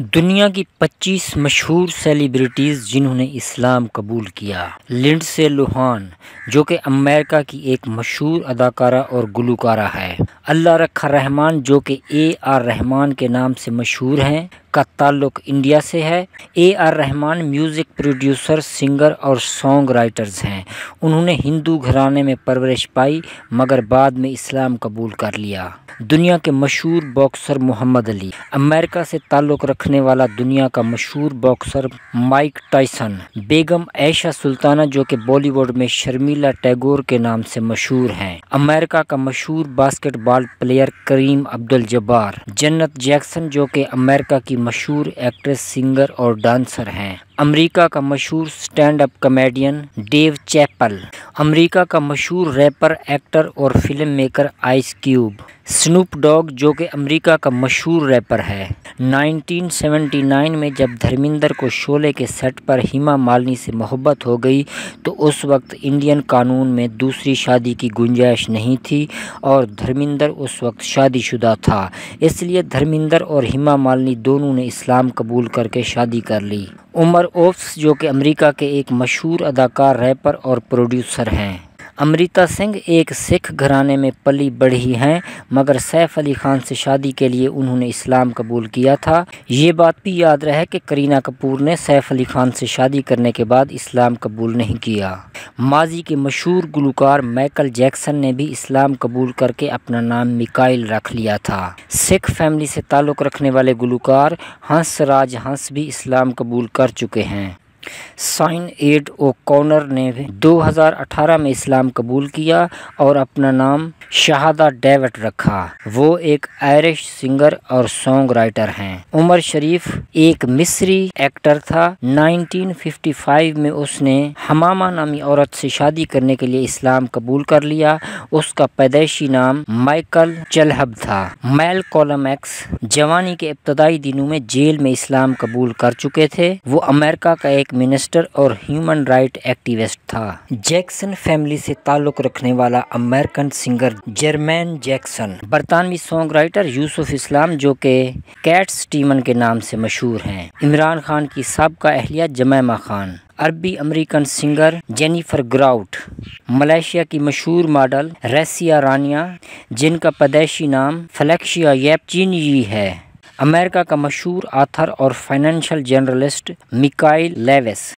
दुनिया की 25 मशहूर सेलिब्रिटीज़ जिन्होंने इस्लाम कबूल किया लिंडसे लुहान जो कि अमेरिका की एक मशहूर अदाकारा और गुलकारा है अल्लाह रखा रहमान जो कि ए आर रहमान के नाम से मशहूर हैं का ताल्लुक इंडिया से है A R Rahman music producer singer और सॉन्ग राइटर्स हैं उन्होंने हिंदू घराने में परवरिश पाई मगर बाद में इस्लाम कबूल कर लिया दुनिया के मशहूर बॉक्सर मोहम्मद अली अमेरिका से ताल्लुक़ रखने वाला दुनिया का मशहूर boxer Mike Tyson Begum Aisha Sultana जो कि बॉलीवुड में शर्मिला टैगोर के नाम से मशहूर हैं अमेरिका का मशहूर basketball player Kareem Abdul Jabbar Janet Jackson जो कि अमेरिका की मशहूर एक्ट्रेस सिंगर और डांसर हैं अमेरिका का मशहूर stand up comedian Dave Chappelle America का मशहूर रैपर एक्टर और film maker Ice Cube Snoop Dogg जो कि अमेरिका का मशहूर रैपर है 1979 में जब धर्मिंदर को शोले के सेट पर हिमा मालिनी से मोहब्बत हो गई तो उस वक्त इंडियन कानून में दूसरी शादी की गुंजाइश नहीं थी और धर्मिंदर उस वक्त शादीशुदा था इसलिए धर्मिंदर और हिमा मालिनी दोनों ने इस्लाम कबूल करके शादी कर ली उमर ओफ्स जो कि अमेरिका के एक मशहूर अदाकार रैपर और प्रोड्यूसर हैं अमृता सिंह एक सिख घराने में पली बढ़ी हैं मगर सैफ अली खान से शादी के लिए उन्होंने इस्लाम कबूल किया था ये बात भी याद रहे कि करीना कपूर ने सैफ अली खान से शादी करने के बाद इस्लाम कबूल नहीं किया माजी के मशहूर गुलकार माइकल जैक्सन ने भी इस्लाम कबूल करके अपना नाम मिकाइल रख लिया था सिख फैमिली से ताल्लुक़ रखने वाले गुलकार राज हंस भी इस्लाम कबूल कर चुके हैं साइन एड ओ कॉनर ने 2018 में इस्लाम कबूल किया और अपना नाम शहादा डेविड रखा वो एक आयरिश सिंगर और सॉन्ग राइटर हैं उमर शरीफ एक मिस्री एक्टर था 1955 में उसने हमामा नामी औरत से शादी करने के लिए इस्लाम कबूल कर लिया उसका पैदाइशी नाम माइकल चलहब था मैल कॉलम एक्स जवानी के इब्तदाई दिनों में जेल में इस्लाम कबूल कर चुके थे वो अमेरिका का एक मिनिस्टर और ह्यूमन राइट एक्टिविस्ट था जैक्सन फैमिली से ताल्लुक रखने वाला अमेरिकन सिंगर जर्मैन जैक्सन बरतानवी सॉन्ग राइटर यूसुफ इस्लाम जो के कैट स्टीमन के नाम से मशहूर हैं इमरान खान की सबका अहलिया जमैमा खान अरबी American singer Jennifer Grout Malaysia की मशहूर मॉडल रेसिया रानिया जिनका पदेशी नाम फ्लैक्शिया येपचिन है अमेरिका का मशहूर आथर और फाइनेंशियल जर्नलिस्ट मिकाइल लेवेस